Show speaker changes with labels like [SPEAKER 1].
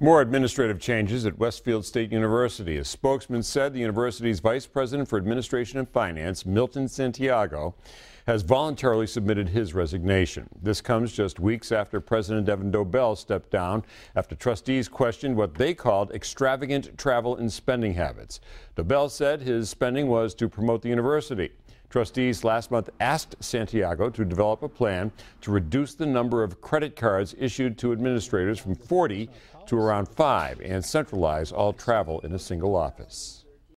[SPEAKER 1] More administrative changes at Westfield State University. A spokesman said the university's vice president for administration and finance, Milton Santiago, has voluntarily submitted his resignation. This comes just weeks after President Devin Dobell stepped down after trustees questioned what they called extravagant travel and spending habits. Dobell said his spending was to promote the university. Trustees last month asked Santiago to develop a plan to reduce the number of credit cards issued to administrators from 40 to around five and centralize all travel in a single office.